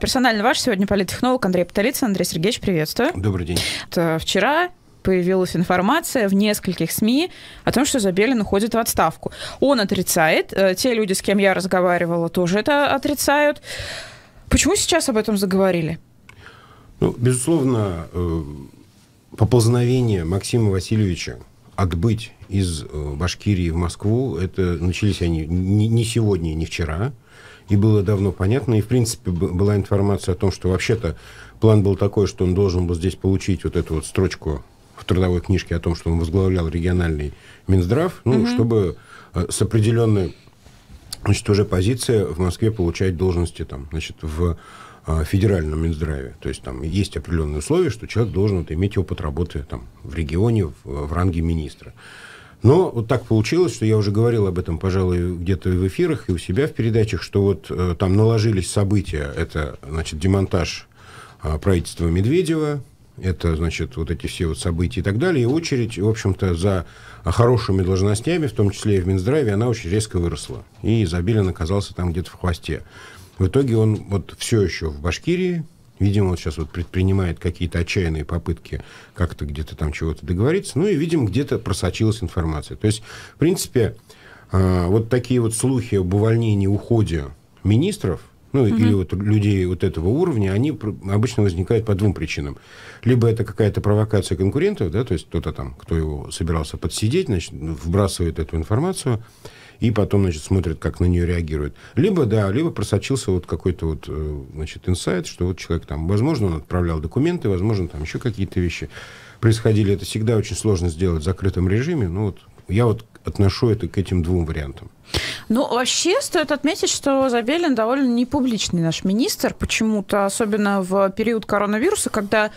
Персонально ваш сегодня политтехнолог Андрей Потолицын. Андрей Сергеевич, приветствую. Добрый день. Это вчера появилась информация в нескольких СМИ о том, что Забелин уходит в отставку. Он отрицает, э, те люди, с кем я разговаривала, тоже это отрицают. Почему сейчас об этом заговорили? Ну, безусловно, э, поползновение Максима Васильевича отбыть из э, Башкирии в Москву, это начались они не сегодня, не вчера и было давно понятно. И, в принципе, была информация о том, что вообще-то план был такой, что он должен был здесь получить вот эту вот строчку в трудовой книжке о том, что он возглавлял региональный Минздрав, ну, угу. чтобы э, с определенной значит, уже позиция в Москве получать должности там, значит, в э, федеральном Минздраве. То есть там есть определенные условия, что человек должен вот, иметь опыт работы там, в регионе в, в ранге министра. Но вот так получилось, что я уже говорил об этом, пожалуй, где-то и в эфирах, и у себя в передачах, что вот э, там наложились события. Это, значит, демонтаж э, правительства Медведева, это, значит, вот эти все вот события и так далее. И очередь, в общем-то, за хорошими должностями, в том числе и в Минздраве, она очень резко выросла. И Изобилин оказался там где-то в хвосте. В итоге он вот все еще в Башкирии, Видимо, он сейчас вот предпринимает какие-то отчаянные попытки как-то где-то там чего-то договориться. Ну и, видимо, где-то просочилась информация. То есть, в принципе, а, вот такие вот слухи об увольнении, уходе министров, ну угу. или вот людей вот этого уровня, они обычно возникают по двум причинам. Либо это какая-то провокация конкурентов, да, то есть кто-то там, кто его собирался подсидеть, значит, вбрасывает эту информацию и потом, значит, смотрят, как на нее реагируют. Либо, да, либо просочился вот какой-то вот, э, значит, инсайт, что вот человек там, возможно, он отправлял документы, возможно, там еще какие-то вещи происходили. Это всегда очень сложно сделать в закрытом режиме, но ну вот я вот отношу это к этим двум вариантам. Ну, вообще, стоит отметить, что Забелин довольно непубличный наш министр, почему-то, особенно в период коронавируса, когда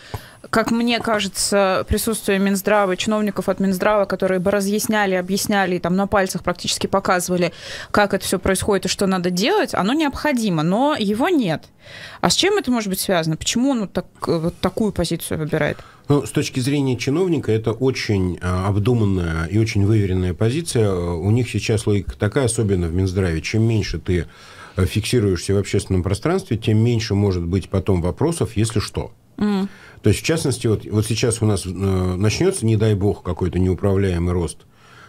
как мне кажется, присутствие Минздрава, чиновников от Минздрава, которые бы разъясняли, объясняли, там на пальцах практически показывали, как это все происходит и что надо делать, оно необходимо, но его нет. А с чем это может быть связано? Почему он вот, так, вот такую позицию выбирает? Ну, с точки зрения чиновника, это очень а, обдуманная и очень выверенная позиция. У них сейчас логика такая, особенно в Минздраве. Чем меньше ты фиксируешься в общественном пространстве, тем меньше может быть потом вопросов, если что. Mm. То есть, в частности, вот, вот сейчас у нас э, начнется, не дай бог, какой-то неуправляемый рост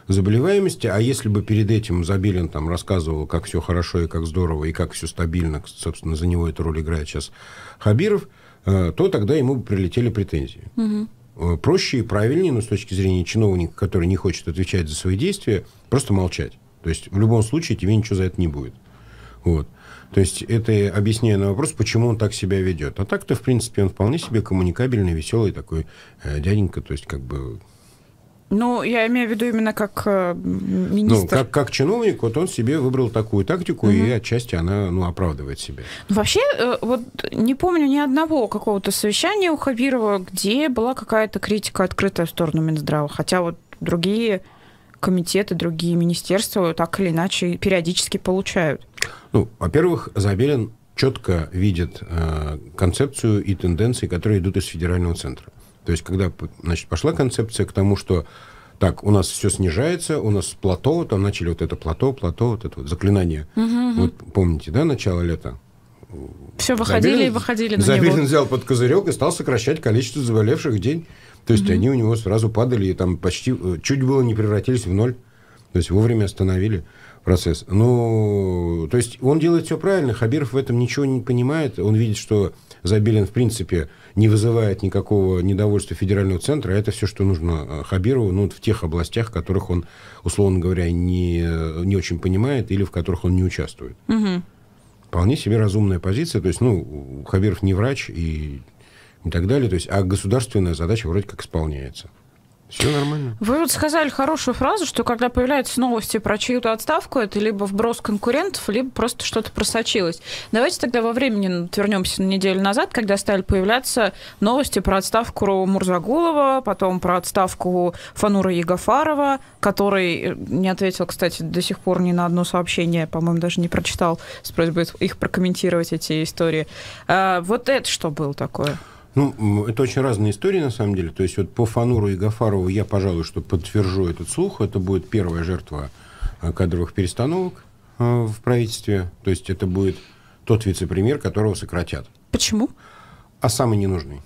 заболеваемости, а если бы перед этим Забелин там рассказывал, как все хорошо и как здорово, и как все стабильно, собственно, за него эту роль играет сейчас Хабиров, э, то тогда ему бы прилетели претензии. Угу проще и правильнее, но ну, с точки зрения чиновника, который не хочет отвечать за свои действия, просто молчать. То есть в любом случае тебе ничего за это не будет. Вот. То есть это объясняя на вопрос, почему он так себя ведет. А так-то, в принципе, он вполне себе коммуникабельный, веселый такой э, дяденька, то есть как бы ну, я имею в виду именно как э, ну, министр. Ну, как, как чиновник, вот он себе выбрал такую тактику, угу. и отчасти она ну, оправдывает себя. Ну, вообще, э, вот не помню ни одного какого-то совещания у Хабирова, где была какая-то критика открытая в сторону Минздрава. Хотя вот другие комитеты, другие министерства так или иначе периодически получают. Ну, во-первых, Забелин четко видит э, концепцию и тенденции, которые идут из федерального центра. То есть, когда значит, пошла концепция к тому, что так, у нас все снижается, у нас плато, там начали вот это плато, плато, вот это вот заклинание. Угу, Вот помните, да, начало лета? Все выходили Забелин, и выходили на Забелин него. взял под козырек и стал сокращать количество заболевших в день. То есть угу. они у него сразу падали и там почти, э, чуть было не превратились в ноль. То есть вовремя остановили процесс. Ну, то есть он делает все правильно, Хабиров в этом ничего не понимает, он видит, что Забелин, в принципе, не вызывает никакого недовольства федерального центра, а это все, что нужно э, Хабирову, ну, в тех областях, в которых он, условно говоря, не, э, не очень понимает или в которых он не участвует. Угу. Вполне себе разумная позиция, то есть, ну, Хабиров не врач и и так далее, то есть, а государственная задача вроде как исполняется. Все нормально. Вы вот сказали хорошую фразу, что когда появляются новости про чью-то отставку, это либо вброс конкурентов, либо просто что-то просочилось. Давайте тогда во времени вернемся на неделю назад, когда стали появляться новости про отставку Мурзагулова, потом про отставку Фанура Ягафарова, который э, не ответил, кстати, до сих пор ни на одно сообщение, по-моему, даже не прочитал с просьбой их прокомментировать, эти истории. А, вот это что было такое? Ну, это очень разные истории, на самом деле. То есть вот по Фануру и Гафарову я, пожалуй, что подтвержу этот слух. Это будет первая жертва э, кадровых перестановок э, в правительстве. То есть это будет тот вице-премьер, которого сократят. Почему? А самый ненужный.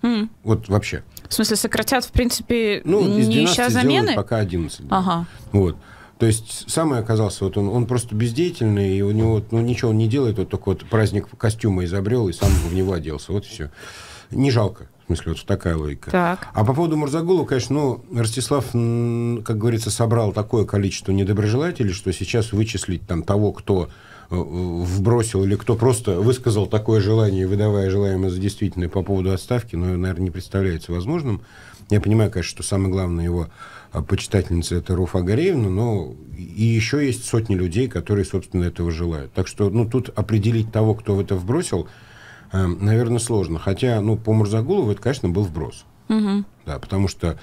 Mm. Вот вообще. В смысле, сократят, в принципе, ну, не из ища замены? пока 11. Да. Ага. Вот. То есть самый оказался, вот он, он просто бездеятельный, и у него ну, ничего он не делает, вот только вот праздник костюма изобрел и сам в него оделся. Вот и все. Не жалко. В смысле, вот такая логика. Так. А по поводу Мурзагулова, конечно, ну, Ростислав, как говорится, собрал такое количество недоброжелателей, что сейчас вычислить там того, кто э, вбросил или кто просто высказал такое желание, выдавая желаемое за действительное по поводу отставки, но, ну, наверное, не представляется возможным. Я понимаю, конечно, что самое главное его а, почитательница это Руфа Гореевна, но и еще есть сотни людей, которые, собственно, этого желают. Так что, ну, тут определить того, кто в это вбросил, э, наверное, сложно. Хотя, ну, по Мурзагулову это, конечно, был вброс. Угу. Да, потому что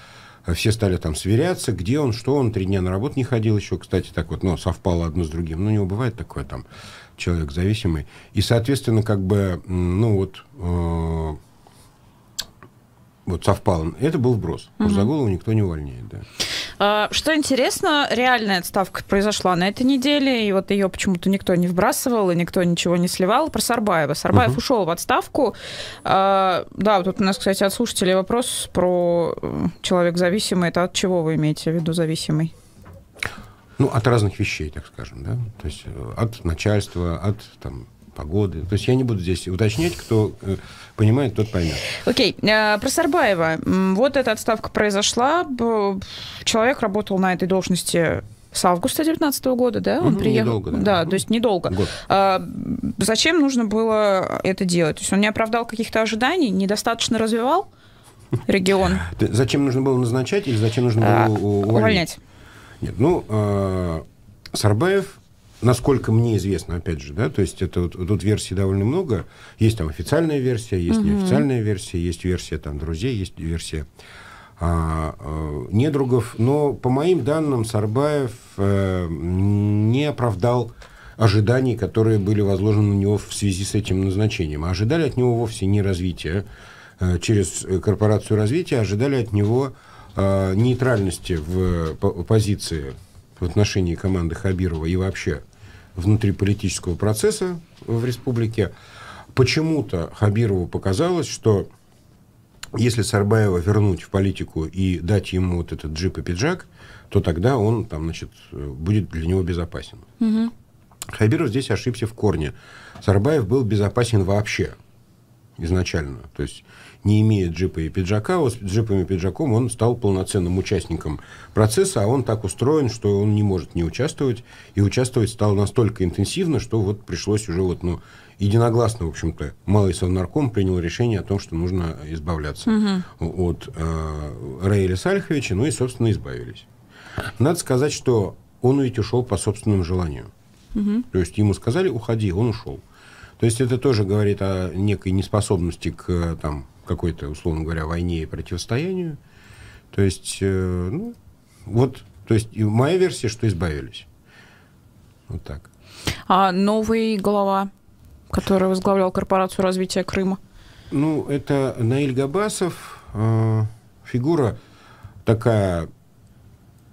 э, все стали там сверяться, где он, что он, три дня на работу не ходил еще, кстати, так вот, ну, совпало одно с другим. Ну, у него бывает такое там, человек зависимый. И, соответственно, как бы, ну, вот... Э вот совпало. Это был вброс. Угу. За голову никто не увольняет, да. А, что интересно, реальная отставка произошла на этой неделе, и вот ее почему-то никто не вбрасывал, и никто ничего не сливал. Про Сарбаева. Сарбаев угу. ушел в отставку. А, да, вот тут у нас, кстати, от слушателей вопрос про э, человек зависимый. Это от чего вы имеете в виду зависимый? Ну, от разных вещей, так скажем, да. То есть э, от начальства, от там, погоды. То есть я не буду здесь уточнять, кто э, понимает, тот поймет. Окей. Okay. Э, про Сарбаева. Вот эта отставка произошла. Человек работал на этой должности с августа 2019 года, да? Он ну, приехал. Недолго, да. да, то есть недолго. Год. А, зачем нужно было это делать? То есть он не оправдал каких-то ожиданий, недостаточно развивал регион. Зачем нужно было назначать или зачем нужно было а, увольнять? Нет, ну, э, Сарбаев насколько мне известно, опять же, да, то есть это вот, тут версий довольно много. Есть там официальная версия, есть угу. неофициальная версия, есть версия там друзей, есть версия а, а, недругов. Но по моим данным Сарбаев а, не оправдал ожиданий, которые были возложены на него в связи с этим назначением. А ожидали от него вовсе не развития а, через э, корпорацию развития, а ожидали от него нейтральности в позиции в отношении команды Хабирова и вообще внутриполитического процесса в республике, почему-то Хабирову показалось, что если Сарбаева вернуть в политику и дать ему вот этот джип и пиджак, то тогда он там, значит, будет для него безопасен. Угу. Хабиров здесь ошибся в корне. Сарбаев был безопасен вообще изначально. То есть не имея джипа и пиджака, вот с джипом и пиджаком он стал полноценным участником процесса, а он так устроен, что он не может не участвовать, и участвовать стал настолько интенсивно, что вот пришлось уже вот, ну, единогласно, в общем-то, малый совнарком принял решение о том, что нужно избавляться угу. от э, Раиля Сальховича, ну и, собственно, избавились. Надо сказать, что он ведь ушел по собственному желанию. Угу. То есть ему сказали, уходи, он ушел. То есть это тоже говорит о некой неспособности к э, там, какой-то, условно говоря, войне и противостоянию. То есть, э, ну, вот, то есть моя версия, что избавились. Вот так. А новый глава, который возглавлял корпорацию развития Крыма? Ну, это Наиль Габасов, э, фигура такая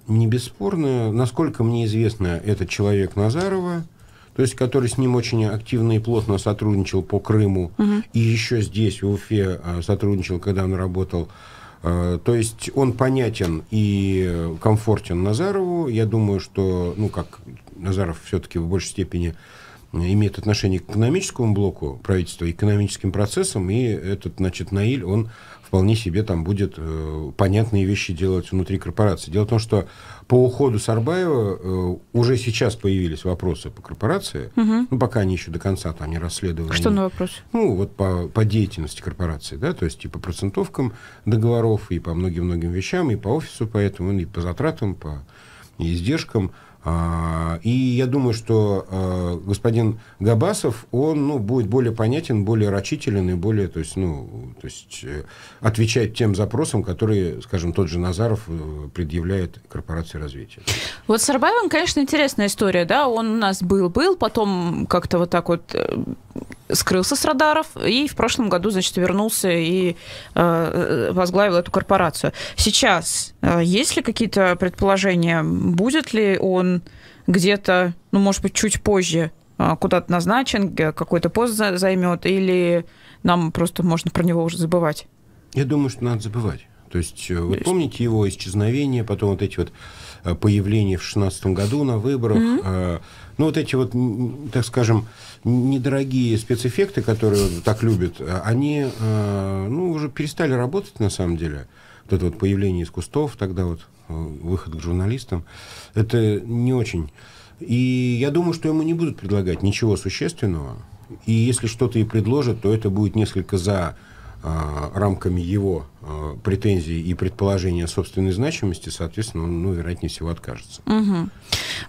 не бесспорная. Насколько мне известно, это человек Назарова, то есть который с ним очень активно и плотно сотрудничал по Крыму, угу. и еще здесь, в Уфе, а, сотрудничал, когда он работал. А, то есть он понятен и комфортен Назарову. Я думаю, что, ну, как Назаров все-таки в большей степени имеет отношение к экономическому блоку правительства, экономическим процессам, и этот, значит, Наиль, он вполне себе там будет э, понятные вещи делать внутри корпорации. Дело в том, что по уходу Сарбаева э, уже сейчас появились вопросы по корпорации, угу. ну, пока они еще до конца там не расследовали. Что на вопрос? Ну, вот по, по деятельности корпорации, да, то есть и по процентовкам договоров, и по многим-многим вещам, и по офису поэтому, и по затратам, по издержкам. А, и я думаю, что а, господин Габасов, он ну, будет более понятен, более рачителен и более то есть, ну, то есть, э, отвечает тем запросам, которые, скажем, тот же Назаров э, предъявляет корпорации развития. Вот с Арбаевым, конечно, интересная история. да, Он у нас был-был, потом как-то вот так вот э, скрылся с радаров и в прошлом году, значит, вернулся и э, э, возглавил эту корпорацию. Сейчас э, есть ли какие-то предположения, будет ли он где-то, ну, может быть, чуть позже куда-то назначен, какой-то пост займет, или нам просто можно про него уже забывать? Я думаю, что надо забывать. То есть, То вы есть... помните его исчезновение, потом вот эти вот появления в 2016 году на выборах, mm-hmm. ну, вот эти вот, так скажем, недорогие спецэффекты, которые так любят, э, они э, ну, уже перестали работать на самом деле. Вот это вот появление из кустов, тогда вот э, выход к журналистам, это не очень. И я думаю, что ему не будут предлагать ничего существенного. И если что-то и предложат, то это будет несколько за рамками его э, претензии и предположения собственной значимости, соответственно, он, ну, вероятнее всего, откажется. Угу.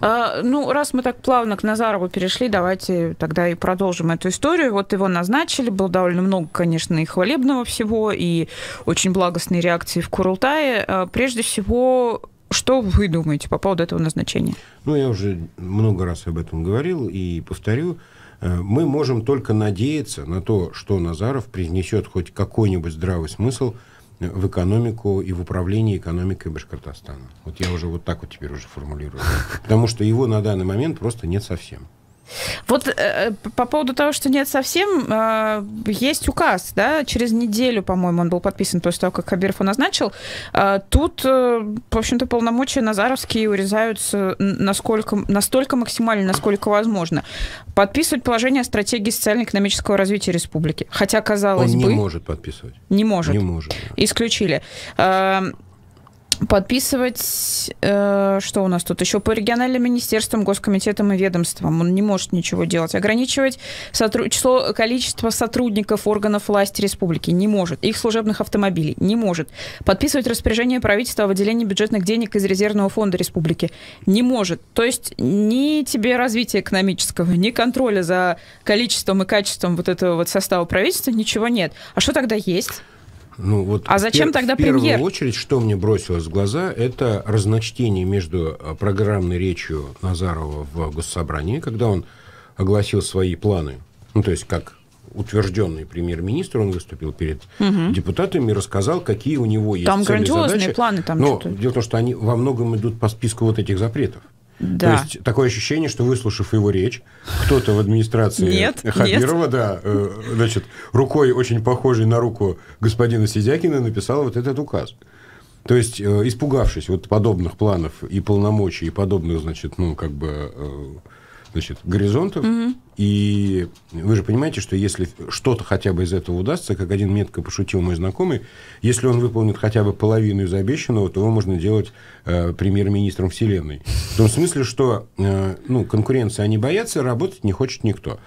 А, ну, раз мы так плавно к Назарову перешли, давайте тогда и продолжим эту историю. Вот его назначили, было довольно много, конечно, и хвалебного всего, и очень благостной реакции в Курултае. А, прежде всего, что вы думаете по поводу этого назначения? Ну, я уже много раз об этом говорил и повторю. Э, мы можем только надеяться на то, что Назаров принесет хоть какой-нибудь здравый смысл – в экономику и в управление экономикой Башкортостана. Вот я уже вот так вот теперь уже формулирую. Потому что его на данный момент просто нет совсем. Вот э, э по поводу того, что нет совсем, э, есть указ, да, через неделю, по-моему, он был подписан после того, как Хабиров его назначил. Э, тут, э, в общем-то, полномочия Назаровские урезаются насколько, настолько максимально, насколько возможно. Подписывать положение о стратегии социально-экономического развития республики. Хотя, казалось он бы... не может подписывать. Не может. Не может. Да. Исключили. Э, подписывать, э, что у нас тут еще, по региональным министерствам, госкомитетам и ведомствам. Он не может ничего делать. Ограничивать сотру... число, количество сотрудников органов власти республики не может. Их служебных автомобилей не может. Подписывать распоряжение правительства о выделении бюджетных денег из резервного фонда республики не может. То есть ни тебе развития экономического, ни контроля за количеством и качеством вот этого вот состава правительства ничего нет. А что тогда есть? Ну, вот а зачем пер- тогда премьер? В первую очередь, что мне бросилось в глаза, это разночтение между а, программной речью Назарова в Госсобрании, когда он огласил свои планы, ну, то есть как утвержденный премьер-министр, он выступил перед угу. депутатами и рассказал, какие у него есть там цели, задачи. Там грандиозные планы. Там Но что-то... дело в том, что они во многом идут по списку вот этих запретов. Да. То есть такое ощущение, что выслушав его речь, кто-то в администрации нет, Хабирова, нет. да, э, значит, рукой очень похожей на руку господина Сидякина написал вот этот указ. То есть, э, испугавшись вот подобных планов и полномочий, и подобных, значит, ну, как бы... Э, значит, горизонтов. Угу. И вы же понимаете, что если что-то хотя бы из этого удастся, как один метко пошутил мой знакомый, если он выполнит хотя бы половину из обещанного, то его можно делать э, премьер-министром Вселенной. В том смысле, что э, ну, конкуренции они боятся, работать не хочет никто.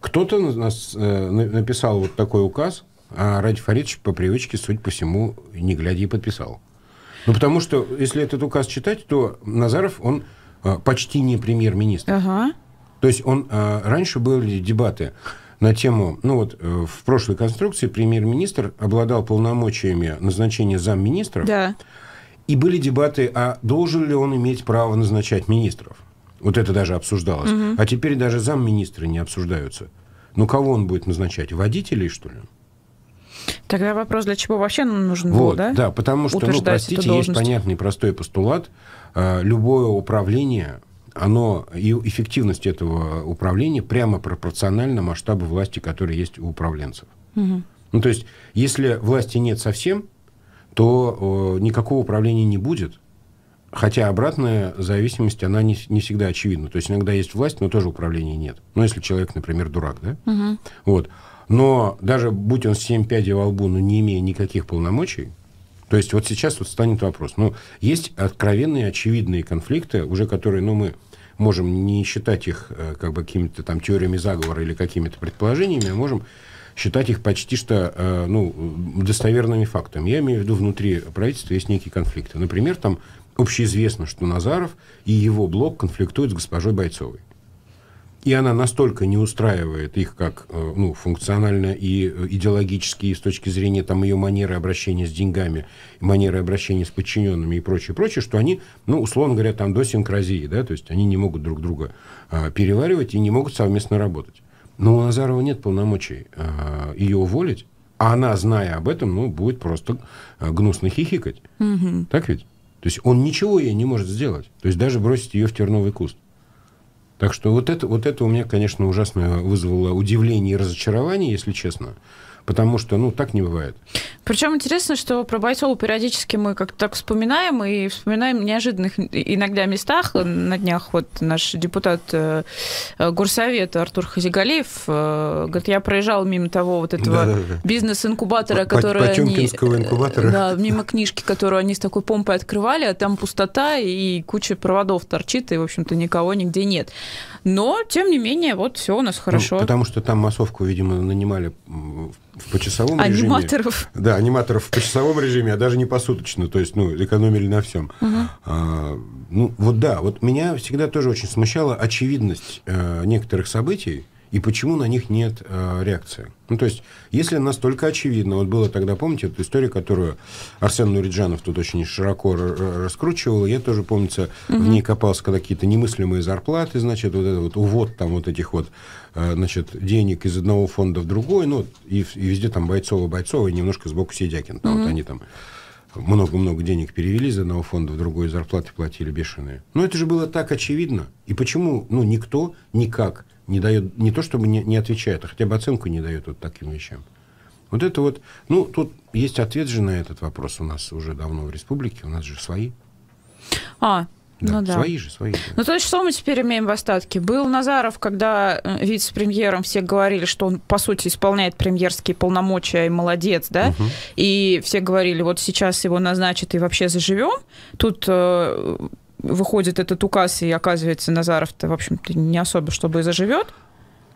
Кто-то нас, э, написал вот такой указ, а Ради Фаридович по привычке, суть по всему, не глядя и подписал. Ну, потому что, если этот указ читать, то Назаров, он э, почти не премьер-министр. Ага. То есть он, а, раньше были дебаты на тему, ну вот э, в прошлой конструкции премьер-министр обладал полномочиями назначения замминистров, да. и были дебаты, а должен ли он иметь право назначать министров. Вот это даже обсуждалось. Угу. А теперь даже замминистры не обсуждаются. Ну кого он будет назначать? Водителей, что ли? Тогда вопрос, для чего вообще нам нужен вот, был, да? Да, потому что, ну, простите, есть понятный простой постулат. А, любое управление оно, и эффективность этого управления прямо пропорциональна масштабу власти, который есть у управленцев. Угу. Ну, то есть, если власти нет совсем, то э, никакого управления не будет, хотя обратная зависимость, она не, не всегда очевидна. То есть, иногда есть власть, но тоже управления нет. Ну, если человек, например, дурак, да? Угу. Вот. Но даже будь он 7 пядей во лбу, но не имея никаких полномочий, то есть вот сейчас вот станет вопрос. Ну, есть откровенные, очевидные конфликты, уже которые, ну, мы можем не считать их э, как бы какими-то там теориями заговора или какими-то предположениями, а можем считать их почти что э, ну, достоверными фактами. Я имею в виду, внутри правительства есть некие конфликты. Например, там общеизвестно, что Назаров и его блок конфликтуют с госпожой Бойцовой и она настолько не устраивает их как э, ну, функционально и э, идеологически, и с точки зрения там, ее манеры обращения с деньгами, манеры обращения с подчиненными и прочее, прочее, что они, ну, условно говоря, там до синкразии, да, то есть они не могут друг друга а, переваривать и не могут совместно работать. Но у Назарова нет полномочий а, ее уволить, а она, зная об этом, ну, будет просто э, гнусно хихикать. Угу. Так ведь? То есть он ничего ей не может сделать. То есть даже бросить ее в терновый куст. Так что вот это, вот это у меня, конечно, ужасно вызвало удивление и разочарование, если честно потому что, ну, так не бывает. Причем интересно, что про Бойцову периодически мы как-то так вспоминаем, и вспоминаем в неожиданных иногда местах. На днях вот наш депутат э, Горсовета Артур Хазигалиев э, говорит, я проезжал мимо того вот этого бизнес-инкубатора, который они... Э, инкубатора. Да, мимо книжки, которую они с такой помпой открывали, а там пустота и куча проводов торчит, и, в общем-то, никого нигде нет. Но, тем не менее, вот все у нас ну, хорошо. Ну, потому что там массовку, видимо, нанимали в почасовом режиме. Аниматоров. Да, аниматоров в почасовом режиме, а даже не посуточно. То есть, ну, экономили на всем. Угу. А, ну, вот да, вот меня всегда тоже очень смущала очевидность э, некоторых событий и почему на них нет э, реакции. Ну, то есть, если настолько очевидно, вот было тогда, помните, эту историю, которую Арсен Нуриджанов тут очень широко раскручивал, я тоже, помнится, угу. в ней копался, когда какие-то немыслимые зарплаты, значит, вот это вот увод там вот этих вот, э, значит, денег из одного фонда в другой, ну, и, и везде там Бойцова-Бойцова, и немножко сбоку Сидякин, там угу. вот они там много-много денег перевели из одного фонда в другой, зарплаты платили бешеные. Но это же было так очевидно. И почему, ну, никто никак не дает, не то чтобы не, не отвечает, а хотя бы оценку не дает вот таким вещам. Вот это вот, ну, тут есть ответ же на этот вопрос у нас уже давно в республике, у нас же свои. А, да, ну, да. Свои же, свои. Да. Ну, то есть, что мы теперь имеем в остатке? Был Назаров, когда э, вице-премьером все говорили, что он, по сути, исполняет премьерские полномочия и молодец, да? Угу. И все говорили, вот сейчас его назначат и вообще заживем. Тут э, выходит этот указ, и оказывается, Назаров-то, в общем-то, не особо чтобы и заживет?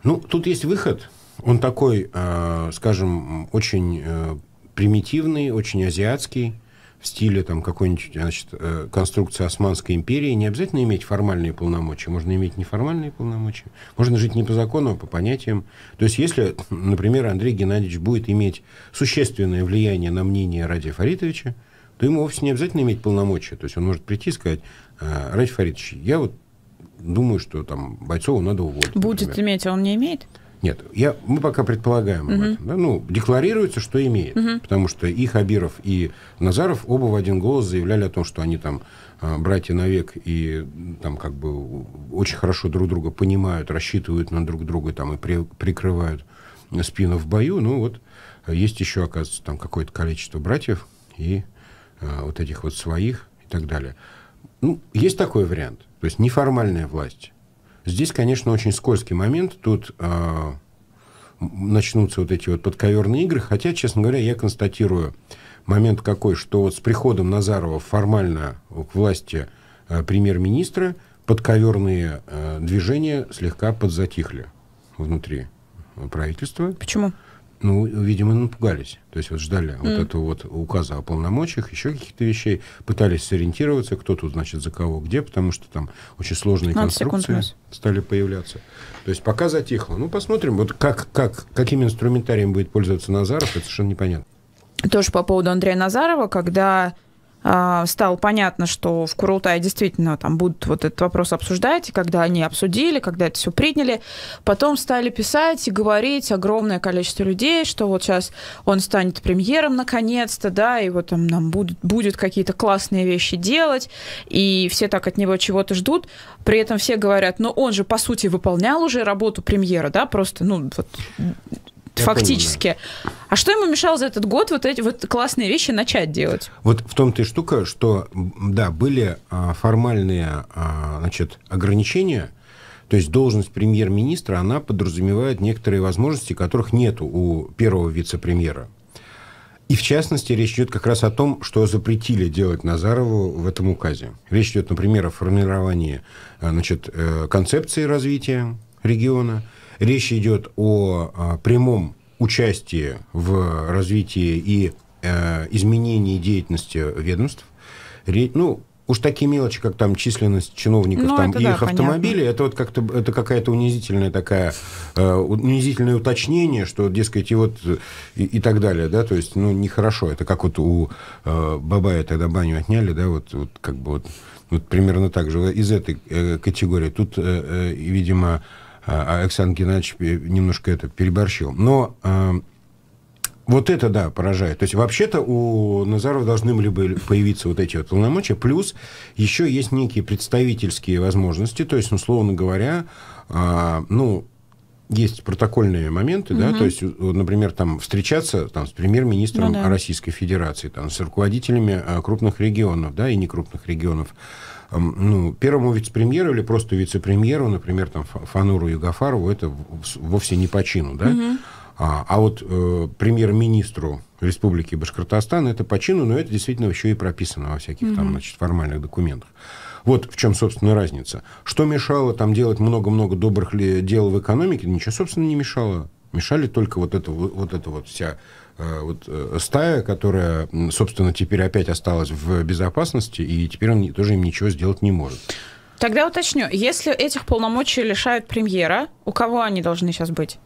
Ну, тут есть выход. Он такой, э, скажем, очень э, примитивный, очень азиатский, в стиле там какой-нибудь значит, э, конструкции Османской империи. Не обязательно иметь формальные полномочия, можно иметь неформальные полномочия. Можно жить не по закону, а по понятиям. То есть, если, например, Андрей Геннадьевич будет иметь существенное влияние на мнение Радия Фаритовича, то ему вовсе не обязательно иметь полномочия. То есть он может прийти и сказать, а, Фаридович, я вот думаю, что там Бойцову надо уволить. Будет например. иметь, а он не имеет? Нет, я, мы пока предполагаем угу. об этом. Да? Ну, декларируется, что имеет. Угу. Потому что и Хабиров, и Назаров оба в один голос заявляли о том, что они там а, братья навек и там как бы очень хорошо друг друга понимают, рассчитывают на друг друга там и при, прикрывают спину в бою. Ну вот есть еще, оказывается, там какое-то количество братьев и а, вот этих вот своих и так далее. Ну, есть такой вариант. То есть неформальная власть. Здесь, конечно, очень скользкий момент. Тут э, начнутся вот эти вот подковерные игры. Хотя, честно говоря, я констатирую момент какой, что вот с приходом Назарова формально к власти э, премьер-министра подковерные э, движения слегка подзатихли внутри правительства. Почему? Почему? Ну, видимо, напугались. То есть вот ждали mm. вот этого вот указа о полномочиях, еще каких-то вещей, пытались сориентироваться, кто тут, значит, за кого, где, потому что там очень сложные конструкции стали появляться. То есть пока затихло. Ну, посмотрим, вот как, как, каким инструментарием будет пользоваться Назаров, это совершенно непонятно. Тоже по поводу Андрея Назарова, когда а, стало понятно, что в Курултае действительно там будут вот этот вопрос обсуждать, и когда они обсудили, когда это все приняли, потом стали писать и говорить огромное количество людей, что вот сейчас он станет премьером наконец-то, да, и вот там нам будут, будет какие-то классные вещи делать, и все так от него чего-то ждут, при этом все говорят, но ну, он же, по сути, выполнял уже работу премьера, да, просто, ну, вот я Фактически. Понимаю. А что ему мешало за этот год вот эти вот классные вещи начать делать? Вот в том-то и штука, что, да, были а, формальные а, значит, ограничения, то есть должность премьер-министра, она подразумевает некоторые возможности, которых нет у первого вице-премьера. И в частности, речь идет как раз о том, что запретили делать Назарову в этом указе. Речь идет, например, о формировании а, значит, э, концепции развития региона – Речь идет о а, прямом участии в развитии и э, изменении деятельности ведомств. Ну, уж такие мелочи, как там численность чиновников ну, там, и да, их автомобилей, это вот как-то это какая-то унизительная такая э, унизительное уточнение, что, дескать, и вот и, и так далее, да, то есть, ну, нехорошо. Это как вот у э, Бабая тогда баню отняли, да, вот, вот как бы вот, вот примерно так же из этой категории. Тут, видимо, а Александр Геннадьевич немножко это переборщил. Но а, вот это, да, поражает. То есть вообще-то у Назарова должны были бы появиться вот эти вот полномочия, плюс еще есть некие представительские возможности, то есть, условно говоря, а, ну, есть протокольные моменты, угу. да, то есть, например, там встречаться там, с премьер-министром ну, да. Российской Федерации, там, с руководителями а, крупных регионов, да, и некрупных регионов ну, первому вице-премьеру или просто вице-премьеру, например, там, Фануру Югафарову, это вовсе не по чину, да? Угу. А, а вот э, премьер-министру Республики Башкортостан это по чину, но это действительно еще и прописано во всяких угу. там, значит, формальных документах. Вот в чем, собственно, разница. Что мешало там делать много-много добрых дел в экономике? Ничего, собственно, не мешало. Мешали только вот это вот, эта вот вся Э, вот э, стая, которая, собственно, теперь опять осталась в безопасности, и теперь он тоже им ничего сделать не может. Тогда уточню, если этих полномочий лишают премьера, у кого они должны сейчас быть?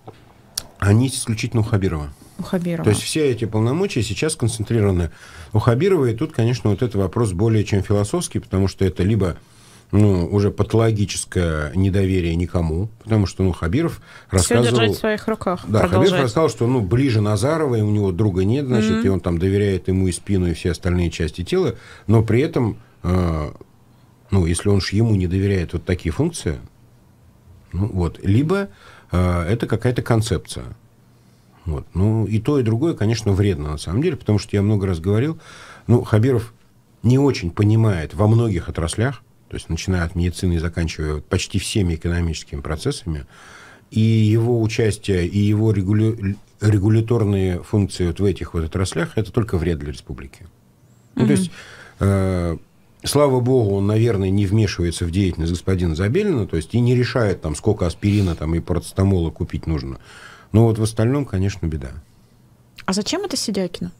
Они исключительно у Хабирова. У Хабирова. То есть все эти полномочия сейчас концентрированы у Хабирова, и тут, конечно, вот этот вопрос более чем философский, потому что это либо ну, уже патологическое недоверие никому, потому что, ну, Хабиров рассказывал... Все держать в своих руках. Да, продолжать. Хабиров рассказал, что, ну, ближе Назарова, и у него друга нет, значит, mm-hmm. и он там доверяет ему и спину, и все остальные части тела, но при этом, э, ну, если он же ему не доверяет вот такие функции, ну, вот, либо э, это какая-то концепция. Вот. Ну, и то, и другое, конечно, вредно на самом деле, потому что я много раз говорил, ну, Хабиров не очень понимает во многих отраслях, то есть начиная от медицины и заканчивая почти всеми экономическими процессами, и его участие, и его регуля... регуляторные функции вот в этих вот отраслях, это только вред для республики. Угу. Ну, то есть, э, слава богу, он, наверное, не вмешивается в деятельность господина Забелина, то есть и не решает, там, сколько аспирина там, и парацетамола купить нужно. Но вот в остальном, конечно, беда. А зачем это Сидякину?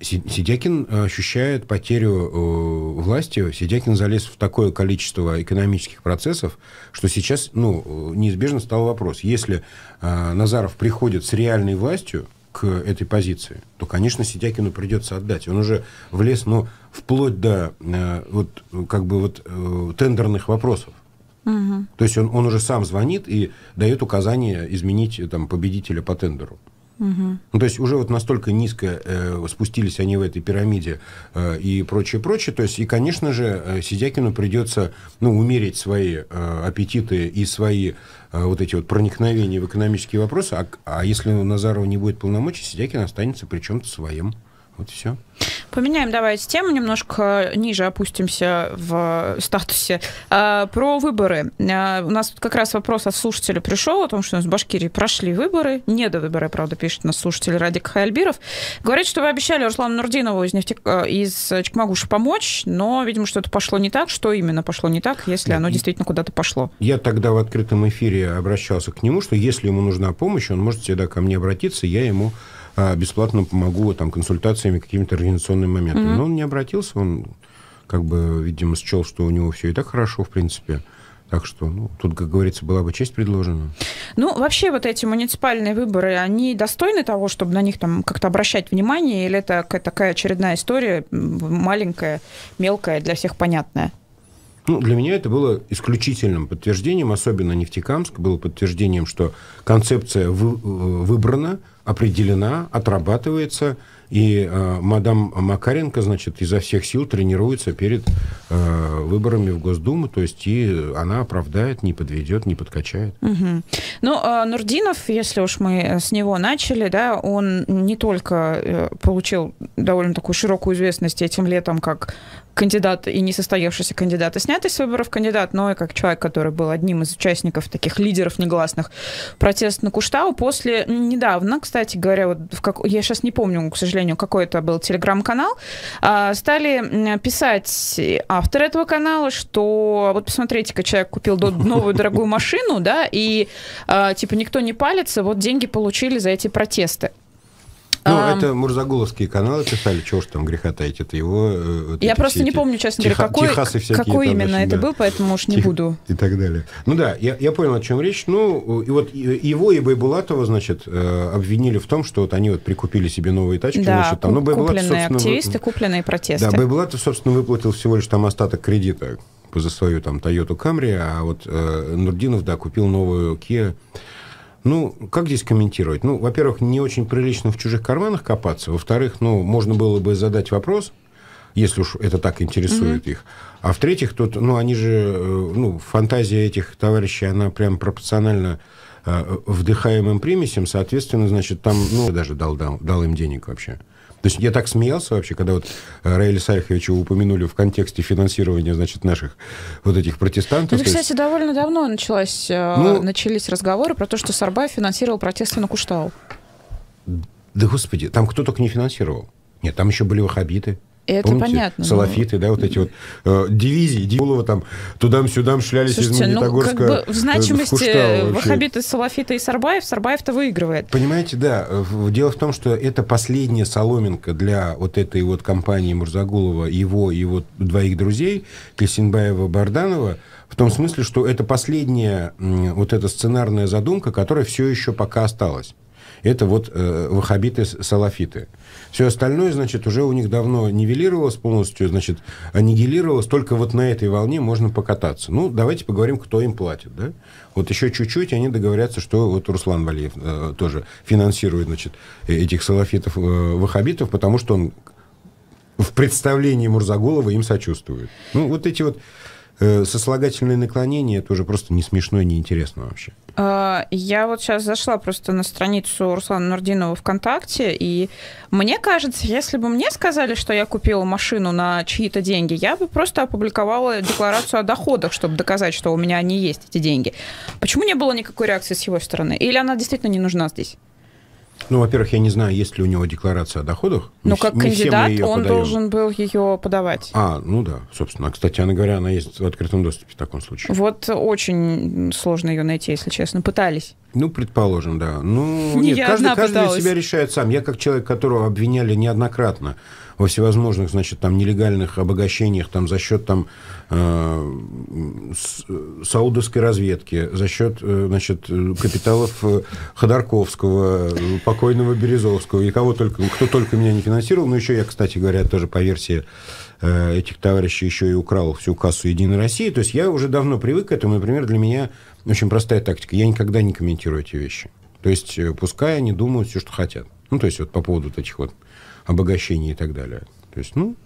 Сидякин ощущает потерю э, власти. Сидякин залез в такое количество экономических процессов, что сейчас ну, неизбежно стал вопрос. Если э, Назаров приходит с реальной властью, к этой позиции, то, конечно, Сидякину придется отдать. Он уже влез, ну, вплоть до э, вот как бы вот э, тендерных вопросов. Угу. То есть он, он уже сам звонит и дает указание изменить там победителя по тендеру. Угу. Ну, то есть уже вот настолько низко э, спустились они в этой пирамиде э, и прочее, прочее. То есть, и, конечно же, э, Сидякину придется ну, умерить свои э, аппетиты и свои э, вот эти вот проникновения в экономические вопросы. А, а если у Назарова не будет полномочий, Сидякин останется при чем-то своем. Вот все. Поменяем, давайте, тему немножко ниже опустимся в статусе. А, про выборы. А, у нас как раз вопрос от слушателя пришел о том, что у нас в Башкирии прошли выборы. Не до выборы, правда, пишет нас слушатель Радик Хайльбиров. Говорит, что вы обещали Руслану Нурдинову из, нефтек... А, из Чкмагуша помочь, но, видимо, что-то пошло не так. Что именно пошло не так, если оно действительно куда-то пошло? Я тогда в открытом эфире обращался к нему, что если ему нужна помощь, он может всегда ко мне обратиться, я ему а, бесплатно помогу там, консультациями, какими-то организационными моментами. Mm-hmm. Но он не обратился, он как бы, видимо, счел, что у него все и так хорошо, в принципе. Так что, ну, тут, как говорится, была бы честь предложена. Ну, вообще вот эти муниципальные выборы, они достойны того, чтобы на них там как-то обращать внимание, или это такая очередная история, маленькая, мелкая, для всех понятная? Ну, для меня это было исключительным подтверждением, особенно Нефтекамск, было подтверждением, что концепция вы, э, выбрана, определена, отрабатывается и э, мадам Макаренко, значит, изо всех сил тренируется перед э, выборами в Госдуму, то есть и она оправдает, не подведет, не подкачает. Угу. Ну, э, Нурдинов, если уж мы э, с него начали, да, он не только э, получил довольно такую широкую известность этим летом как кандидат и несостоявшийся кандидат, и снятый с выборов кандидат, но и как человек, который был одним из участников таких лидеров негласных протест на Куштау. После недавно, кстати говоря, вот в как... я сейчас не помню, к сожалению, сожалению, какой то был телеграм-канал, а, стали писать авторы этого канала, что вот посмотрите-ка, человек купил новую дорогую машину, да, и а, типа никто не палится, вот деньги получили за эти протесты. Ну, а, это мурзагуловские каналы писали, чего ж там греха таить, это его... Э, вот я просто не помню, честно говоря, какой, какой там, именно это да. был, поэтому уж не Тех... буду. И так далее. Ну да, я, я понял, о чем речь. Ну, и вот его и Байбулатова, значит, э, обвинили в том, что вот они вот прикупили себе новые тачки. Да, значит, там. Ну, Байбулатов, купленные активисты, купленные протесты. Да, Байбулатов, собственно, выплатил всего лишь там остаток кредита за свою там Toyota Camry, а вот э, Нурдинов, да, купил новую Kia ну, как здесь комментировать? Ну, во-первых, не очень прилично в чужих карманах копаться. Во-вторых, ну, можно было бы задать вопрос, если уж это так интересует mm-hmm. их. А в-третьих, тут, ну, они же, э, ну, фантазия этих товарищей, она прям пропорционально э, вдыхаемым примесям, соответственно, значит, там, ну, даже дал, дал, дал им денег вообще. То есть я так смеялся вообще, когда вот э, Раиля Сальховича упомянули в контексте финансирования, значит, наших вот этих протестантов. Это, ну, кстати, есть... довольно давно началось, э, ну, начались разговоры про то, что Сарбай финансировал протесты на Куштау. Да, господи, там кто только не финансировал. Нет, там еще были вахабиты. Это Помните, понятно. Салафиты, но... да, вот эти вот э, дивизии, Дивулова там тудам-сюдам шлялись Слушайте, из Магнитогорска. Ну, как бы э, в значимости э, вахабиты, салафиты и Сарбаев, Сарбаев-то выигрывает. Понимаете, да. Э, дело в том, что это последняя соломинка для вот этой вот компании Мурзагулова, его и его двоих друзей, Кельсинбаева, Барданова, в том смысле, что это последняя вот эта сценарная задумка, которая все еще пока осталась это вот э, ваххабиты-салафиты. Все остальное, значит, уже у них давно нивелировалось полностью, значит, аннигилировалось. Только вот на этой волне можно покататься. Ну, давайте поговорим, кто им платит, да? Вот еще чуть-чуть они договорятся, что вот Руслан Валиев э, тоже финансирует, значит, э, этих салафитов-ваххабитов, э, потому что он в представлении Мурзагулова им сочувствует. Ну, вот эти вот Э, сослагательное наклонение это уже просто не смешно и неинтересно вообще. А, я вот сейчас зашла просто на страницу Руслана Нурдинова ВКонтакте, и мне кажется, если бы мне сказали, что я купила машину на чьи-то деньги, я бы просто опубликовала декларацию о доходах, чтобы доказать, что у меня они есть, эти деньги. Почему не было никакой реакции с его стороны? Или она действительно не нужна здесь? Ну, во-первых, я не знаю, есть ли у него декларация о доходах. Ну, как не кандидат он подаем. должен был ее подавать. А, ну да, собственно. А, кстати, она говоря, она есть в открытом доступе в таком случае. Вот очень сложно ее найти, если честно. Пытались. Ну, предположим, да. Ну, не, нет, каждый, каждый для себя решает сам. Я как человек, которого обвиняли неоднократно во всевозможных, значит, там, нелегальных обогащениях, там, за счет, там, Э, э, саудовской разведки, за счет э, значит, капиталов Ходорковского, покойного Березовского и кого только, кто только меня не финансировал, но еще я, кстати говоря, тоже по версии этих товарищей еще и украл всю кассу «Единой России». То есть я уже давно привык к этому. Например, для меня очень простая тактика. Я никогда не комментирую эти вещи. То есть пускай они думают все, что хотят. Ну, то есть вот по поводу вот этих вот обогащений и так далее. То есть, ну,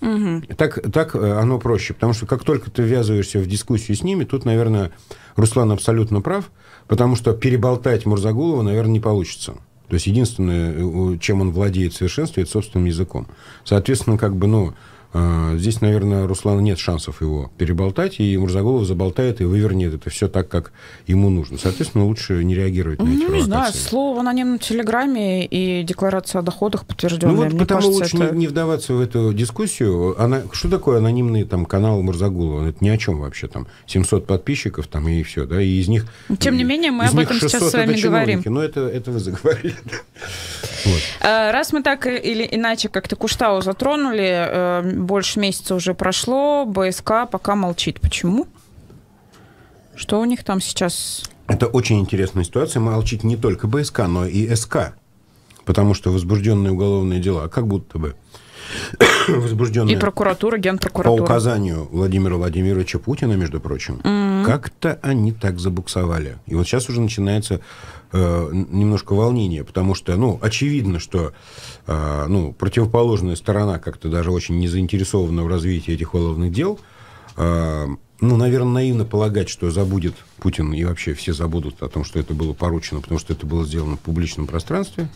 Угу. Так, так э, оно проще, потому что как только ты ввязываешься в дискуссию с ними, тут, наверное, Руслан абсолютно прав, потому что переболтать Мурзагулова, наверное, не получится. То есть единственное, э, чем он владеет в совершенстве, это собственным языком. Соответственно, как бы, ну, а, здесь, наверное, Руслану нет шансов его переболтать, и Мурзагулов заболтает и вывернет это все так, как ему нужно. Соответственно, лучше не реагировать на ну, эти Ну, не знаю, слово на нем на Телеграме и декларация о доходах подтвержденная. Ну вот Мне потому кажется, лучше это... не вдаваться в эту дискуссию. Она... Что такое анонимный там, канал Мурзагулова? Это ни о чем вообще. Там 700 подписчиков там и все. Да? И из них... Тем не менее, мы об этом сейчас с вами говорим. Но ну, это, это вы заговорили. Вот. Э, раз мы так или иначе как-то Куштау затронули, э, больше месяца уже прошло, БСК пока молчит. Почему? Что у них там сейчас? Это очень интересная ситуация. Молчит не только БСК, но и СК. Потому что возбужденные уголовные дела, как будто бы возбужденные... И прокуратура, генпрокуратура. По указанию Владимира Владимировича Путина, между прочим. Mm как-то они так забуксовали. И вот сейчас уже начинается э, немножко волнение, потому что, ну, очевидно, что, э, ну, противоположная сторона как-то даже очень не заинтересована в развитии этих уголовных дел. Э, ну, наверное, наивно полагать, что забудет Путин и вообще все забудут о том, что это было поручено, потому что это было сделано в публичном пространстве.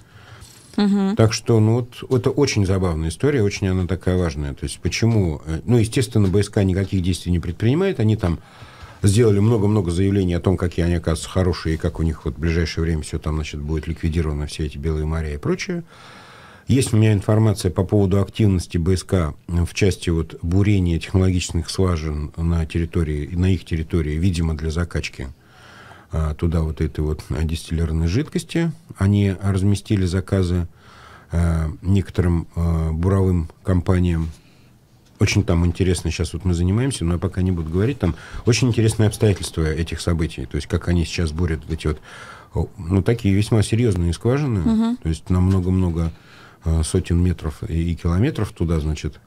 Угу. Так что, ну, вот это очень забавная история, очень она такая важная. То есть, почему... Э, ну, естественно, БСК никаких действий не предпринимает, они там сделали много-много заявлений о том, какие они, оказываются хорошие, и как у них вот в ближайшее время все там, значит, будет ликвидировано, все эти белые моря и прочее. Есть у меня информация по поводу активности БСК в части вот бурения технологичных скважин на территории, на их территории, видимо, для закачки а, туда вот этой вот дистиллированной жидкости. Они разместили заказы а, некоторым а, буровым компаниям очень там интересно, сейчас вот мы занимаемся, но я пока не буду говорить, там очень интересные обстоятельства этих событий, то есть как они сейчас бурят эти вот, ну, такие весьма серьезные скважины, угу. то есть на много-много а, сотен метров и километров туда, значит,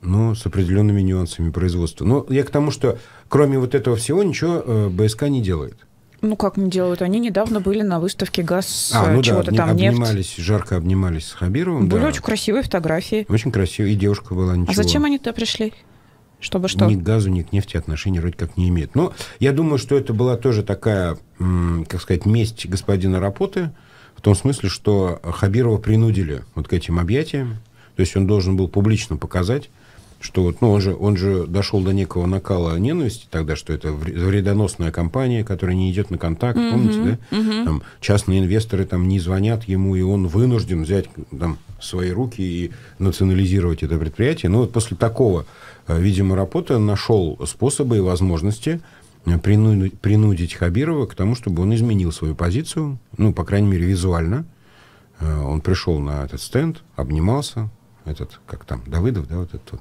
но с определенными нюансами производства. Но я к тому, что кроме вот этого всего ничего э, БСК не делает. Ну, как не делают? Они недавно были на выставке «Газ» а, ну чего-то да, там, обнимались, нефть. обнимались, жарко обнимались с Хабировым. Были да. очень красивые фотографии. Очень красивые, и девушка была а ничего. А зачем они туда пришли? Чтобы что? Ни к газу, ни к нефти отношения вроде как не имеют. Но я думаю, что это была тоже такая, как сказать, месть господина Рапоты, в том смысле, что Хабирова принудили вот к этим объятиям, то есть он должен был публично показать, что вот, ну, он же, он же дошел до некого накала ненависти тогда, что это вредоносная компания, которая не идет на контакт, mm-hmm. помните, да? Mm-hmm. Там частные инвесторы там не звонят ему, и он вынужден взять там свои руки и национализировать это предприятие. Ну, вот после такого, э, видимо, работа нашел способы и возможности э, принудить, принудить Хабирова к тому, чтобы он изменил свою позицию, ну, по крайней мере, визуально. Э, он пришел на этот стенд, обнимался, этот, как там, Давыдов, да, вот этот вот,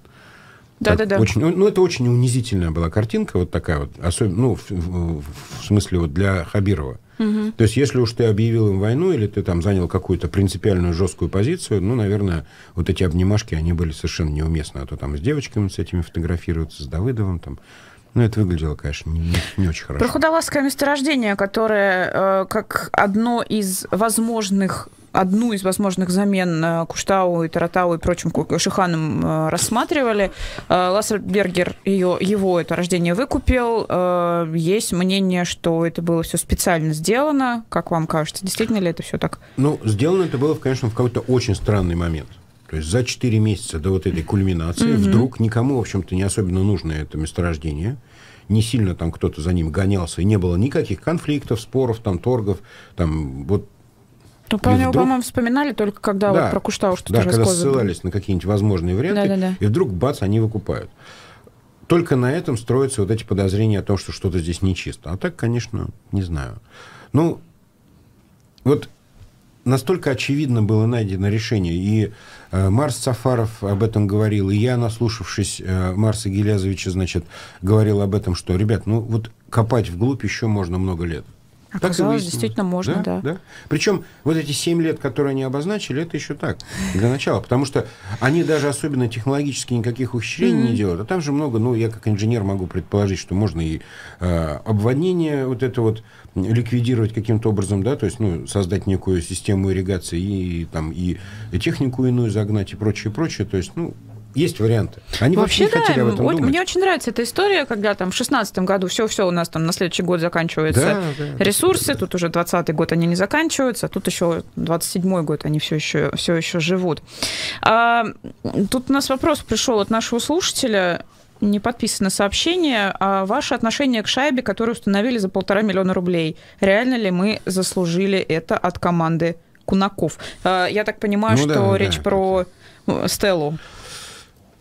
да, да, да. Очень, ну, ну, это очень унизительная была картинка, вот такая вот, особенно, ну, в, в, в смысле, вот для Хабирова. Угу. То есть, если уж ты объявил им войну, или ты там занял какую-то принципиальную жесткую позицию, ну, наверное, вот эти обнимашки, они были совершенно неуместны. А то там с девочками с этими фотографируются, с Давыдовым там. Ну, это выглядело, конечно, не, не очень хорошо. Про худолазское месторождение, которое э, как одно из возможных одну из возможных замен э, Куштау и Таратау и прочим Шиханом э, рассматривали. Э, Лассербергер ее, его это рождение выкупил. Есть мнение, что это было все специально сделано. Как вам кажется, действительно ли это все так? Ну, сделано это было, конечно, в какой-то очень странный момент. То есть за 4 месяца до вот этой кульминации mm-hmm. вдруг никому, в общем-то, не особенно нужно это месторождение не сильно там кто-то за ним гонялся, и не было никаких конфликтов, споров, там, торгов, там, вот ну, про него, вдруг... по-моему, вспоминали только когда да, вот про Куштау что-то Да, когда ссылались на какие-нибудь возможные варианты, да, да, да. и вдруг, бац, они выкупают. Только на этом строятся вот эти подозрения о том, что что-то здесь нечисто. А так, конечно, не знаю. Ну, вот настолько очевидно было найдено решение. И э, Марс Сафаров об этом говорил, и я, наслушавшись э, Марса Гелязовича, значит, говорил об этом, что, ребят, ну вот копать вглубь еще можно много лет. Оказалось, так выяснилось. действительно можно, да, да. да. Причем вот эти 7 лет, которые они обозначили, это еще так, для начала. Потому что они даже особенно технологически никаких ухищрений не делают. А там же много, ну, я как инженер могу предположить, что можно и э, обводнение вот это вот ликвидировать каким-то образом, да, то есть, ну, создать некую систему ирригации и, и там и технику иную загнать и прочее, прочее. То есть, ну, есть варианты. Они вообще, не хотели об этом вот думать. Мне очень нравится эта история, когда там в шестнадцатом году все-все у нас там на следующий год заканчиваются да, ресурсы, да, да. тут уже двадцатый год они не заканчиваются, а тут еще двадцать седьмой год они все еще, все еще живут. А, тут у нас вопрос пришел от нашего слушателя не подписано сообщение. А ваше отношение к шайбе, которую установили за полтора миллиона рублей. Реально ли мы заслужили это от команды Кунаков? А, я так понимаю, ну, что да, речь да, про это... Стеллу.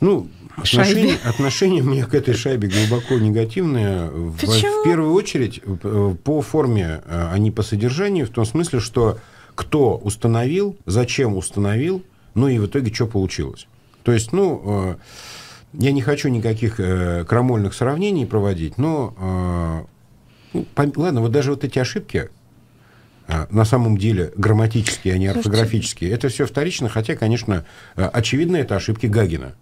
Ну, отношение, отношение у меня к этой шайбе глубоко негативное. В, в первую очередь э, по форме, э, а не по содержанию, в том смысле, что кто установил, зачем установил, ну и в итоге что получилось. То есть, ну, э, я не хочу никаких крамольных сравнений проводить, но ну, ладно, вот даже вот эти ошибки, на самом деле грамматические, а не орфографические. Слушайте. Это все вторично, хотя, конечно, очевидно, это ошибки Гагина.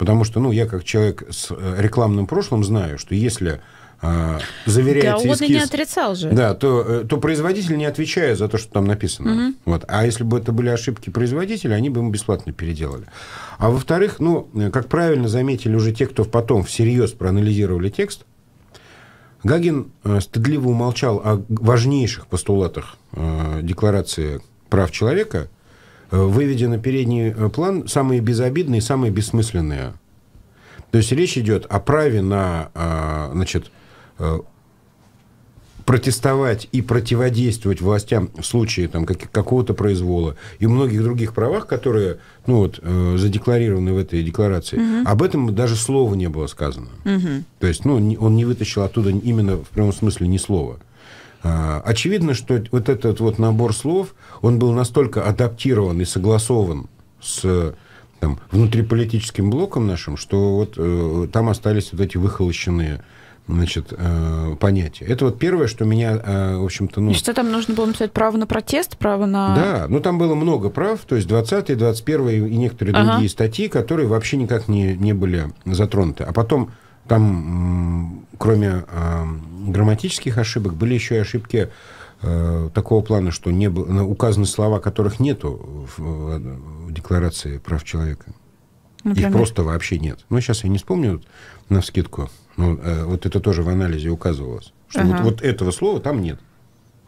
Потому что, ну, я как человек с э, рекламным прошлым знаю, что если э, заверяется да, эскиз... не отрицал же. Да, то, э, то производитель не отвечает за то, что там написано. Угу. Вот. А если бы это были ошибки производителя, они бы ему бесплатно переделали. А во-вторых, ну, как правильно заметили уже те, кто потом всерьез проанализировали текст, Гагин э, стыдливо умолчал о важнейших постулатах э, Декларации прав человека – Э, выведя на передний э, план самые безобидные, самые бессмысленные. То есть речь идет о праве на э, значит, протестовать и противодействовать властям в случае там, как, какого-то произвола и многих других правах, которые ну, вот, задекларированы в этой декларации, угу. об этом даже слова не было сказано. Угу. То есть ну, он не вытащил оттуда именно в прямом смысле ни слова. А, очевидно, что вот этот вот набор слов, он был настолько адаптирован и согласован с там, внутриполитическим блоком нашим, что вот э, там остались вот эти выхолощенные значит, э, понятия. Это вот первое, что меня, э, в общем-то... Ну... И что там нужно было написать? Право на протест, право на... Да, ну там было много прав, то есть 20 21 и некоторые ага. другие статьи, которые вообще никак не, не были затронуты. А потом там, кроме э, грамматических ошибок, были еще и ошибки э, такого плана, что не было, указаны слова, которых нету в, э, в Декларации прав человека. Например? Их просто вообще нет. Ну, сейчас я не вспомню вот, на вскидку. Но, э, вот это тоже в анализе указывалось. Что ага. вот, вот этого слова там нет.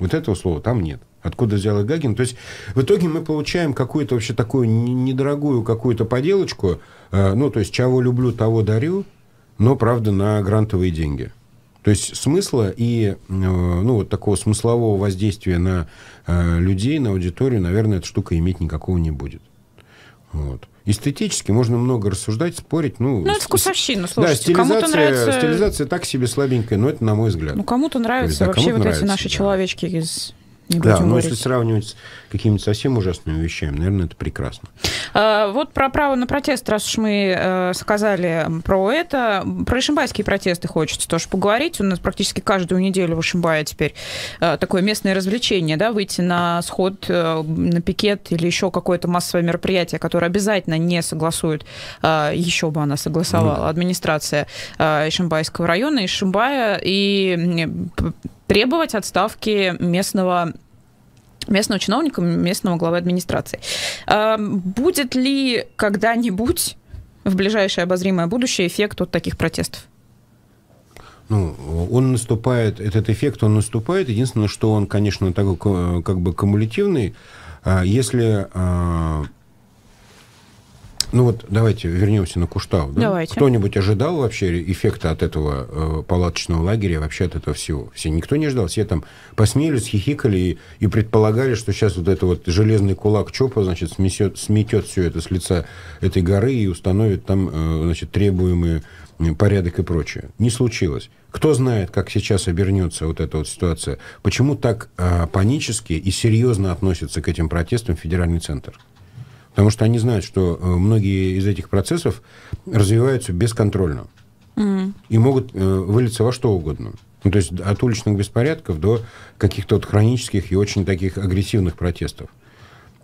Вот этого слова там нет. Откуда взял Гагин? То есть в итоге мы получаем какую-то вообще такую недорогую какую-то поделочку. Э, ну, то есть, чего люблю, того дарю но, правда, на грантовые деньги. То есть смысла и э, ну, вот такого смыслового воздействия на э, людей, на аудиторию, наверное, эта штука иметь никакого не будет. Вот. Эстетически можно много рассуждать, спорить. Ну, ну это вкусовщина, слушайте. Да, стилизация, нравится... стилизация так себе слабенькая, но это, на мой взгляд. Ну, кому-то нравятся да, вообще кому вот нравится, эти наши да. человечки из не да, но если сравнивать с какими-то совсем ужасными вещами, наверное, это прекрасно. А, вот про право на протест, раз уж мы э, сказали про это, про шимбайские протесты хочется тоже поговорить. У нас практически каждую неделю в Шимбае теперь э, такое местное развлечение, да, выйти на сход, э, на пикет или еще какое-то массовое мероприятие, которое обязательно не согласует, еще бы она согласовала, ну администрация э, Шимбайского района, и Шимбая, и требовать отставки местного местного чиновника, местного главы администрации. А, будет ли когда-нибудь в ближайшее обозримое будущее эффект от таких протестов? Ну, он наступает, этот эффект, он наступает. Единственное, что он, конечно, такой э, как бы кумулятивный. А, если а, ну вот давайте вернемся на Куштау. Да? Давайте. Кто-нибудь ожидал вообще эффекта от этого э, палаточного лагеря, вообще от этого всего? Все, никто не ждал. Все там посмеялись, хихикали и, и предполагали, что сейчас вот этот вот железный кулак Чопа, значит, сметет, сметет все это с лица этой горы и установит там, э, значит, требуемые э, порядок и прочее. Не случилось. Кто знает, как сейчас обернется вот эта вот ситуация? Почему так э, панически и серьезно относится к этим протестам федеральный центр? Потому что они знают, что э, многие из этих процессов развиваются бесконтрольно. Mm. И могут э, вылиться во что угодно. Ну, то есть от уличных беспорядков до каких-то вот хронических и очень таких агрессивных протестов.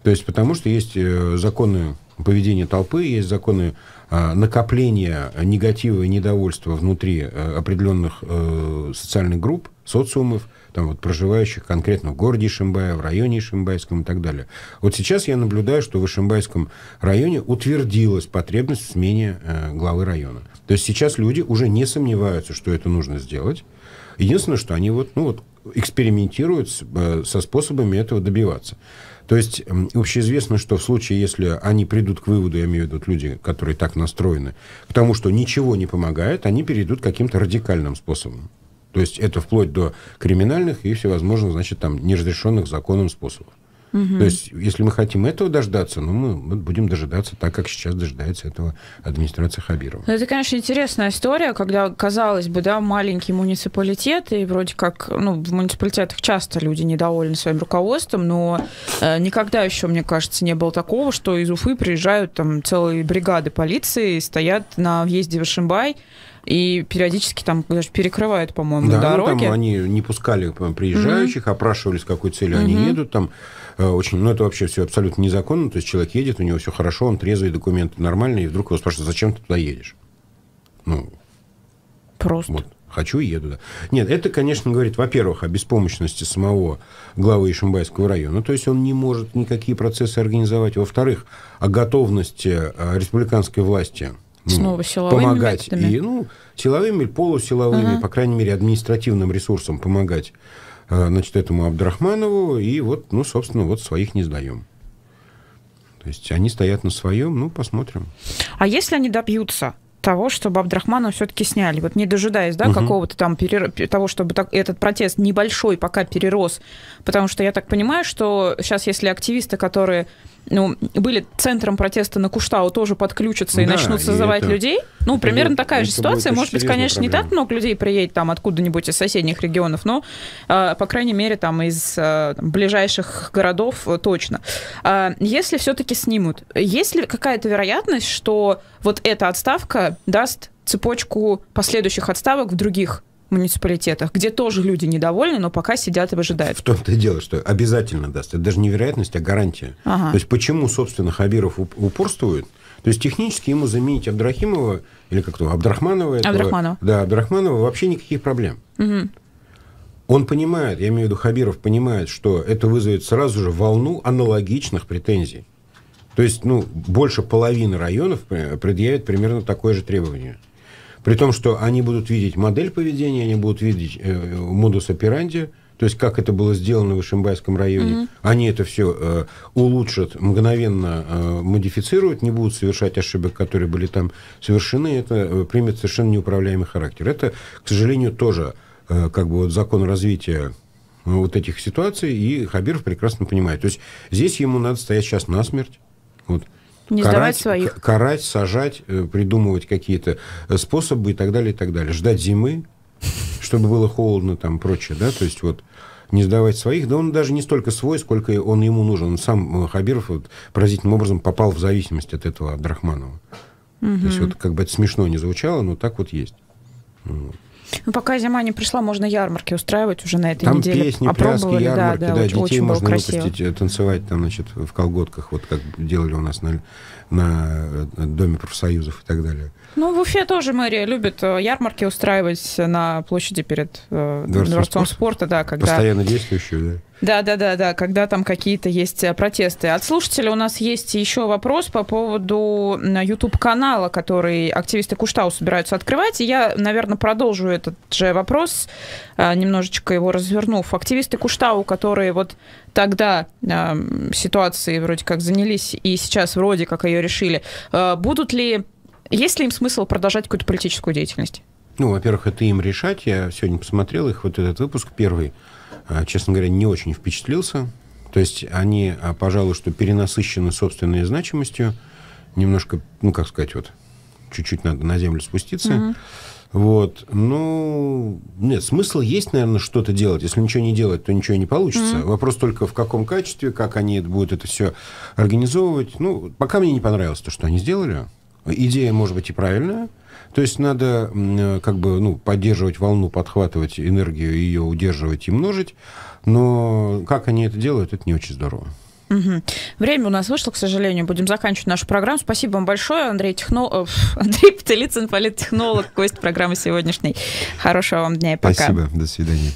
То есть потому что есть э, законы поведения толпы, есть законы э, накопления негатива и недовольства внутри э, определенных э, социальных групп, социумов, там вот проживающих конкретно в городе Ишимбая, в районе Ишимбайском и так далее. Вот сейчас я наблюдаю, что в Ишимбайском районе утвердилась потребность в смене э, главы района. То есть сейчас люди уже не сомневаются, что это нужно сделать. Единственное, что они вот, ну вот, экспериментируют с, э, со способами этого добиваться. То есть общеизвестно, что в случае, если они придут к выводу, я имею в виду люди, которые так настроены, к тому, что ничего не помогает, они перейдут к каким-то радикальным способом. То есть это вплоть до криминальных и всевозможных, значит, там, неразрешенных законом способов. Угу. То есть, если мы хотим этого дождаться, ну, мы будем дожидаться так, как сейчас дожидается этого администрация Хабирова. Ну, это, конечно, интересная история, когда, казалось бы, да, маленький муниципалитет, и вроде как, ну, в муниципалитетах часто люди недовольны своим руководством, но э, никогда еще, мне кажется, не было такого, что из Уфы приезжают там целые бригады полиции, стоят на въезде в Ишимбай, и периодически там даже перекрывают, по-моему, да, дороги. Ну, там они не пускали э, приезжающих, mm-hmm. опрашивали, с какой целью mm-hmm. они едут. Там э, очень, ну, это вообще все абсолютно незаконно. То есть человек едет, у него все хорошо, он трезвый, документы нормальные, и вдруг его спрашивают, зачем ты туда едешь? Ну, Просто. Вот. Хочу еду. Да. Нет, это, конечно, говорит, во-первых, о беспомощности самого главы Ишимбайского района. То есть он не может никакие процессы организовать. Во-вторых, о готовности э, республиканской власти ну, снова силовыми помогать. методами? И, ну, силовыми полусиловыми, ага. по крайней мере, административным ресурсом помогать э, значит, этому Абдрахманову. И вот, ну, собственно, вот своих не сдаем. То есть они стоят на своем, ну, посмотрим. А если они добьются того, чтобы Абдрахмана все-таки сняли. Вот не дожидаясь да, угу. какого-то там перер... того, чтобы так... этот протест небольшой пока перерос. Потому что я так понимаю, что сейчас, если активисты, которые ну, были центром протеста на Куштау, тоже подключатся и начнут созывать это, людей. Ну, это примерно будет, такая же ситуация. Может быть, конечно, проблема. не так много людей приедет там откуда-нибудь из соседних регионов, но, а, по крайней мере, там из а, там, ближайших городов э, точно. А, если все-таки снимут, есть ли какая-то вероятность, что вот эта отставка даст цепочку последующих отставок в других муниципалитетах, где тоже люди недовольны, но пока сидят и ожидают. В том-то и дело, что обязательно даст. Это даже не вероятность, а гарантия. Ага. То есть почему, собственно, Хабиров упорствует? То есть технически ему заменить Абдрахимова или как-то Абдрахманова, этого, Абдрахманова. Да, Абдрахманова вообще никаких проблем. Угу. Он понимает, я имею в виду Хабиров понимает, что это вызовет сразу же волну аналогичных претензий. То есть, ну, больше половины районов э, предъявят примерно такое же требование. При том, что они будут видеть модель поведения, они будут видеть э, модус операнди, то есть как это было сделано в Ишимбайском районе. Mm-hmm. Они это все э, улучшат, мгновенно э, модифицируют, не будут совершать ошибок, которые были там совершены. Это э, примет совершенно неуправляемый характер. Это, к сожалению, тоже э, как бы вот закон развития э, вот этих ситуаций, и Хабиров прекрасно понимает. То есть здесь ему надо стоять сейчас насмерть. Вот. Не карать, сдавать своих. Карать, сажать, э, придумывать какие-то э, способы и так далее, и так далее. Ждать зимы, чтобы было холодно там прочее, да, то есть вот не сдавать своих, да он даже не столько свой, сколько он ему нужен. Он сам, э, Хабиров, вот, поразительным образом попал в зависимость от этого Абдрахманова. Угу. То есть вот как бы это смешно не звучало, но так вот есть. Вот. Ну, пока зима не пришла, можно ярмарки устраивать уже на этой там неделе. Там песни, а пляски, ярмарки, да, да, да очень, детей очень можно красиво. выпустить, э, танцевать там, значит, в колготках, вот как делали у нас на, э, на Доме профсоюзов и так далее. Ну, в Уфе тоже мэрия любит э, ярмарки устраивать на площади перед э, Дворцом, Дворцом спорта. спорта, да, когда... Постоянно действующие, да? Да, да, да, да, когда там какие-то есть э, протесты. От слушателя у нас есть еще вопрос по поводу YouTube-канала, который активисты Куштау собираются открывать. И я, наверное, продолжу этот же вопрос, э, немножечко его развернув. Активисты Куштау, которые вот тогда э, ситуации вроде как занялись и сейчас вроде как ее решили, э, будут ли есть ли им смысл продолжать какую-то политическую деятельность? Ну, во-первых, это им решать. Я сегодня посмотрел их, вот этот выпуск первый, а, честно говоря, не очень впечатлился. То есть они, а, пожалуй, что перенасыщены собственной значимостью, немножко, ну, как сказать, вот, чуть-чуть надо на землю спуститься. Угу. Вот, ну, нет, смысл есть, наверное, что-то делать. Если ничего не делать, то ничего не получится. mm Вопрос только в каком качестве, как они будут это все организовывать. Ну, пока мне не понравилось то, что они сделали. Идея, может быть, и правильная. То есть надо э, как бы ну, поддерживать волну, подхватывать энергию, ее удерживать и множить. Но как они это делают, это не очень здорово. Угу. Время у нас вышло, к сожалению. Будем заканчивать нашу программу. Спасибо вам большое, Андрей, Техно... Э, Андрей Птелицын, политтехнолог, гость программы сегодняшней. Хорошего вам дня и пока. Спасибо, до свидания.